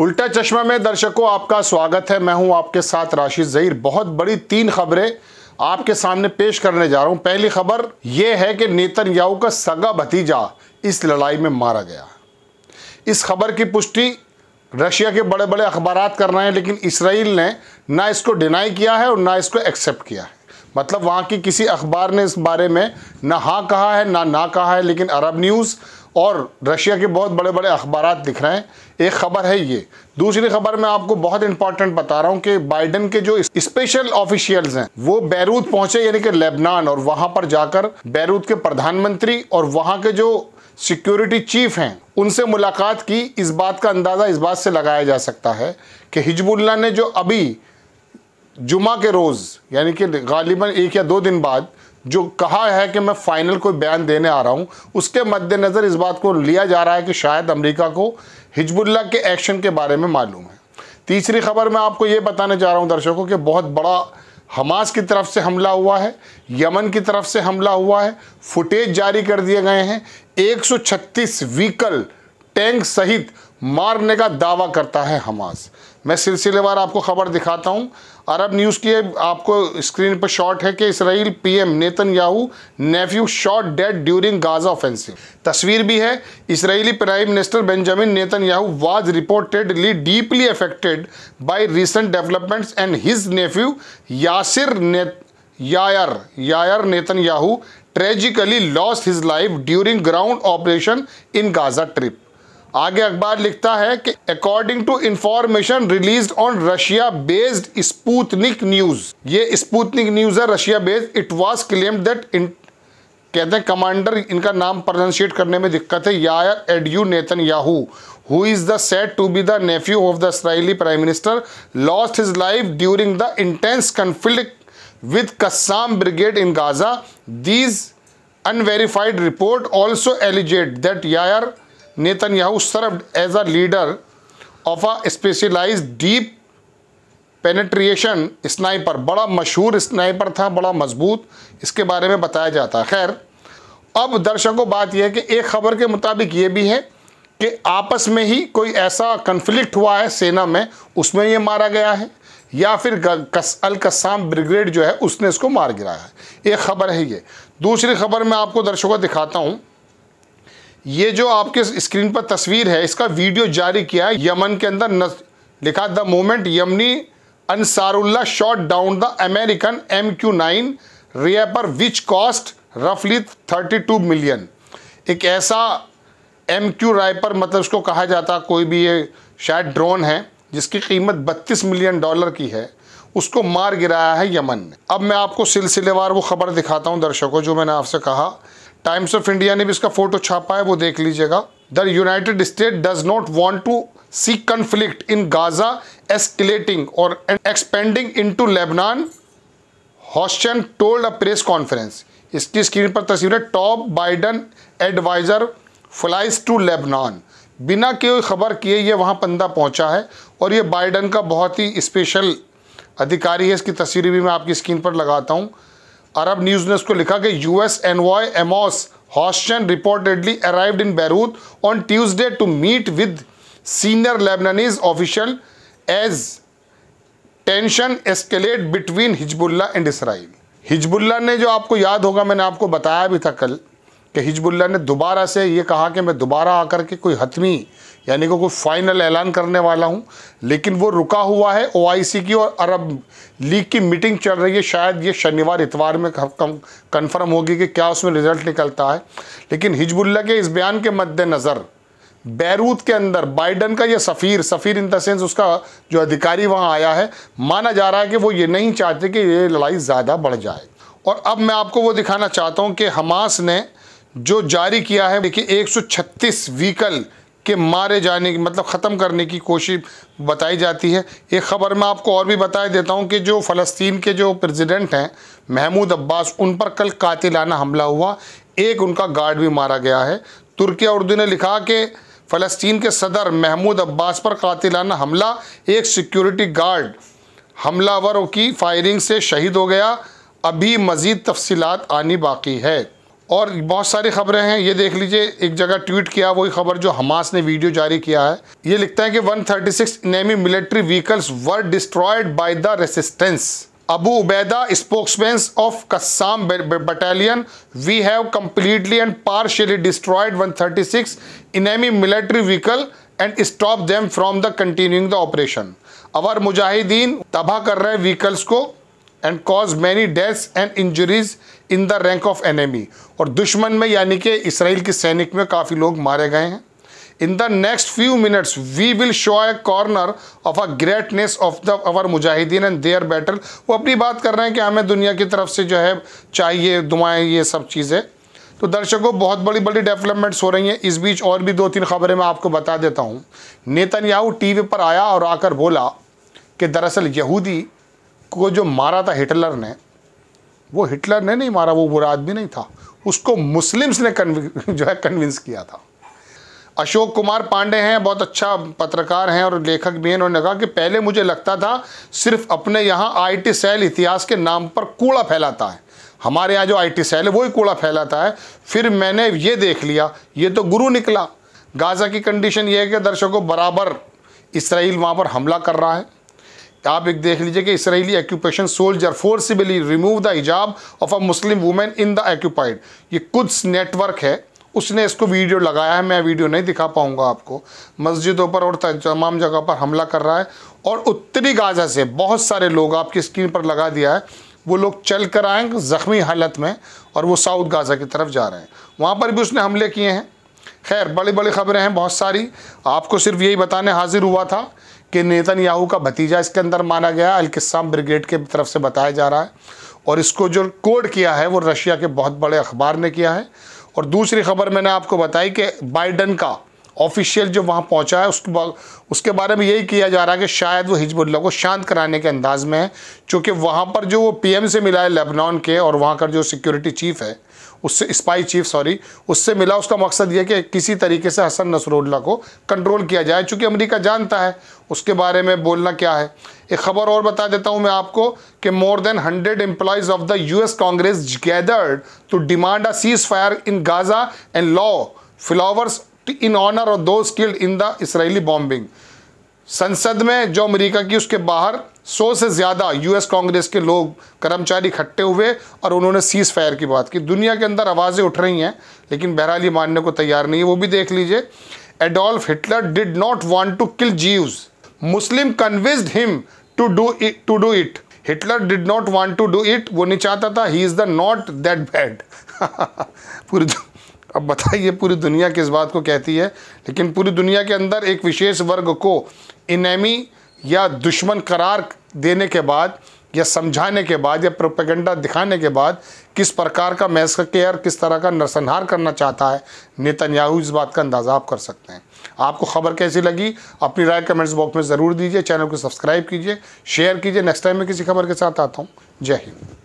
उल्टा चश्मा में दर्शकों आपका स्वागत है मैं हूं आपके साथ राशि जहीर बहुत बड़ी तीन खबरें आपके सामने पेश करने जा रहा हूं पहली खबर यह है कि नेतन्याहू का सगा भतीजा इस लड़ाई में मारा गया इस खबर की पुष्टि रशिया के बड़े बड़े अखबार कर रहे हैं लेकिन इसराइल ने ना इसको डिनाई किया है और ना इसको एक्सेप्ट किया है मतलब वहाँ की किसी अखबार ने इस बारे में ना हाँ कहा है ना ना कहा है लेकिन अरब न्यूज़ और रशिया के बहुत बड़े बड़े अखबार दिख रहे हैं एक ख़बर है ये दूसरी खबर मैं आपको बहुत इंपॉर्टेंट बता रहा हूँ कि बाइडन के जो स्पेशल ऑफिशियल्स हैं वो बैरूत पहुंचे यानी कि लेबनान और वहां पर जाकर बैरूत के प्रधानमंत्री और वहां के जो सिक्योरिटी चीफ हैं उनसे मुलाकात की इस बात का अंदाज़ा इस बात से लगाया जा सकता है कि हिजबुल्ला ने जो अभी जुमा के रोज़ यानी कि गालिबा एक या दो दिन बाद जो कहा है कि मैं फाइनल कोई बयान देने आ रहा हूं उसके मद्देनज़र इस बात को लिया जा रहा है कि शायद अमेरिका को हिजबुल्ला के एक्शन के बारे में मालूम है तीसरी खबर मैं आपको ये बताने जा रहा हूं दर्शकों कि बहुत बड़ा हमास की तरफ से हमला हुआ है यमन की तरफ से हमला हुआ है फुटेज जारी कर दिए गए हैं एक व्हीकल टैंक सहित मारने का दावा करता है हमास मैं सिलसिलेवार आपको खबर दिखाता हूँ अरब न्यूज़ की आपको स्क्रीन पर शॉट है कि Israel PM Netanyahu nephew shot dead during Gaza offensive तस्वीर भी है Israeli prime minister Benjamin Netanyahu was reportedly deeply affected by recent developments and his nephew Yasir ने Yair Yair Netanyahu tragically lost his life during ground operation in Gaza strip आगे अखबार लिखता है कि according to information release on Russia based Sputnik news ये Sputnik news है Russia based it was claim that कहते हैं commander इनका नाम प्रोनाशिएट करने में दिक्कत है यायर एडयू Netanyahu who is the said to be the nephew of the Israeli prime minister lost his life during the intense conflict with Qassam brigade in Gaza these unverified report also alleged that Yair Netanyahu served as a leader of a specialize deep penetration sniper बड़ा मशहूर sniper था बड़ा मजबूत इसके बारे में बताया जाता खैर अब दर्शकों बात यह है कि एक खबर के मुताबिक ये भी है कि आपस में ही कोई ऐसा कन्फ्लिक्ट हुआ है सेना में उसमें ये मारा गया है या फिर कस, ब्रिगेड जो है उसने इसको मार गिराया है एक खबर है ये दूसरी खबर मैं आपको दर्शकों दिखाता हूँ ये जो आपके स्क्रीन पर तस्वीर है इसका वीडियो जारी किया है यमन के अंदर न, लिखा the moment Yemeni Ansarullah shot down the American M Q nine Reaper which cost रफली थर्टी टू मिलियन एक ऐसा एम क्यू रायपर मतलब उसको कहा जाता कोई भी ये शायद ड्रोन है जिसकी कीमत बत्तीस मिलियन डॉलर की है उसको मार गिराया है यमन ने अब मैं आपको सिलसिलेवार वो ख़बर दिखाता हूँ दर्शकों जो मैंने आपसे कहा टाइम्स ऑफ इंडिया ने भी इसका फोटो छापा है वो देख लीजिएगा the United State does not want to see conflict in Gaza escalating और expanding into Lebanon Hochstein told a press conference इसकी स्क्रीन पर तस्वीर है top Biden adviser flies to Lebanon बिना कोई खबर किए ये वहाँ पंदा पहुँचा है और ये बाइडन का बहुत ही स्पेशल अधिकारी है इसकी तस्वीर भी मैं आपकी स्क्रीन पर लगाता हूँ अरब न्यूज ने उसको लिखा कि US envoy Amos Hochstein reportedly arrived in Beirut on Tuesday to meet with senior Lebanese official as tension escalate between Hezbollah and Israel Hezbollah ने जो आपको याद होगा मैंने आपको बताया भी था कल कि हिजबुल्ला ने दोबारा से ये कहा कि मैं दोबारा आकर के कोई हतमी यानी कि कोई फाइनल ऐलान करने वाला हूँ लेकिन वो रुका हुआ है ओआईसी की और अरब लीग की मीटिंग चल रही है शायद ये शनिवार इतवार में कन्फर्म होगी कि क्या उसमें रिजल्ट निकलता है लेकिन हिजबुल्ला के इस बयान के मद्देनज़र बैरूत के अंदर बाइडन का यह सफ़ीर सफ़ीर इन देंस उसका जो अधिकारी वहाँ आया है माना जा रहा है कि वो ये नहीं चाहते कि ये लड़ाई ज़्यादा बढ़ जाए और अब मैं आपको वो दिखाना चाहता हूँ कि हमास ने जो जारी किया है देखिए 136 व्हीकल के मारे जाने की मतलब ख़त्म करने की कोशिश बताई जाती है एक ख़बर मैं आपको और भी बता देता हूँ कि जो फ़लस्तीन के जो प्रेसिडेंट हैं महमूद अब्बास उन पर कल कातिलाना हमला हुआ एक उनका गार्ड भी मारा गया है तुर्की उर्दू ने लिखा कि फ़लस्तीन के सदर महमूद अब्बास पर कातिलाना हमला एक सिक्योरिटी गार्ड हमलावरों की फायरिंग से शहीद हो गया अभी मज़ीद तफसीत आनी बाकी है और बहुत सारी खबरें हैं ये देख लीजिए एक जगह ट्वीट किया वही खबर जो हमास ने वीडियो जारी किया है ये लिखता है कि 136 enemy military vehicles were destroyed by the resistance Abu Ubaida spokesman of Qassam battalion we have completely and partially destroyed 136 enemy military vehicle and stop them from the continuing the operation our mujahideen तबाह कर रहे vehicles को and cause many deaths and injuries in the rank of enemy और दुश्मन में यानी कि Israel के सैनिक में काफ़ी लोग मारे गए हैं in the next few minutes we will show a corner of a greatness of the our mujahideen and their battle वो अपनी बात कर रहे हैं कि हमें दुनिया की तरफ से जो है चाहिए दुआएँ ये सब चीज़ें तो दर्शकों बहुत बड़ी बड़ी डेवलपमेंट्स हो रही हैं इस बीच और भी दो तीन खबरें मैं आपको बता देता हूँ नेतन्याहू वी पर आया और आकर बोला कि दरअसल यहूदी को जो मारा था हिटलर ने वो हिटलर ने नहीं मारा वो बुरा आदमी नहीं था उसको मुस्लिम्स ने जो है कन्विंस किया था अशोक कुमार पांडे हैं बहुत अच्छा पत्रकार हैं और लेखक भी हैं उन्होंने कहा कि पहले मुझे लगता था सिर्फ अपने यहाँ आईटी सेल इतिहास के नाम पर कूड़ा फैलाता है हमारे यहाँ जो आईटी सेल है वही कूड़ा फैलाता है फिर मैंने ये देख लिया ये तो गुरु निकला गाजा की कंडीशन ये है कि दर्शकों बराबर इसराइल वहाँ पर हमला कर रहा है आप एक देख लीजिए कि Israeli occupation soldier forcibly remove the hijab of a Muslim women in the occupied ये कुछ नेटवर्क है उसने इसको वीडियो लगाया है मैं वीडियो नहीं दिखा पाऊंगा आपको मस्जिदों पर और तमाम जगह पर हमला कर रहा है और उत्तरी गाजा से बहुत सारे लोग आपकी स्क्रीन पर लगा दिया है वो लोग चल कर आएंगे ज़ख्मी हालत में और वो साउथ गाज़ा की तरफ जा रहे हैं वहाँ पर भी उसने हमले किए हैं खैर बड़ी बड़ी ख़बरें हैं बहुत सारी आपको सिर्फ यही बताने हाजिर हुआ था कि नेतन याहू का भतीजा इसके अंदर माना गया अलकस्म ब्रिगेड के तरफ से बताया जा रहा है और इसको जो कोड किया है वो रशिया के बहुत बड़े अखबार ने किया है और दूसरी खबर मैंने आपको बताई कि बाइडन का ऑफिशियल जो वहाँ पहुँचा है उसके उसके बारे में यही किया जा रहा है कि शायद वो हिजबुल्ला को शांत कराने के अंदाज में है चूँकि वहाँ पर जो वो पीएम से मिला है लेबनान के और वहाँ का जो सिक्योरिटी चीफ़ है उससे स्पाई चीफ सॉरी उससे मिला उसका मकसद यह कि किसी तरीके से हसन नसरुल्ला को कंट्रोल किया जाए चूँकि अमरीका जानता है उसके बारे में बोलना क्या है एक खबर और बता देता हूँ मैं आपको कि more than hundred employees of the US Congress gathered to demand a ceasefire in Gaza and lay flowers in honour of those killed in the Israeli bombing संसद में जो अमेरिका की उसके बाहर सौ से ज़्यादा यूएस कांग्रेस के लोग कर्मचारी इकट्ठे हुए और उन्होंने सीज फायर की बात की दुनिया के अंदर आवाज़ें उठ रही हैं लेकिन बहरहाल ये मानने को तैयार नहीं है वो भी देख लीजिए Adolf Hitler did not want to kill Jews Muslim convinced him to do it to do it Hitler did not want to do it वो नहीं चाहता था he is the not that bad पूरी अब बताइए पूरी दुनिया किस बात को कहती है लेकिन पूरी दुनिया के अंदर एक विशेष वर्ग को इनेमी या दुश्मन करार देने के बाद या समझाने के बाद या प्रोपेगेंडा दिखाने के बाद किस प्रकार का मैस्क केयर किस तरह का नरसंहार करना चाहता है नेतन्याहू इस बात का अंदाज़ा आप कर सकते हैं आपको खबर कैसी लगी अपनी राय कमेंट्स बॉक्स में ज़रूर दीजिए चैनल को सब्सक्राइब कीजिए शेयर कीजिए नेक्स्ट टाइम मैं किसी खबर के साथ आता हूँ जय हिंद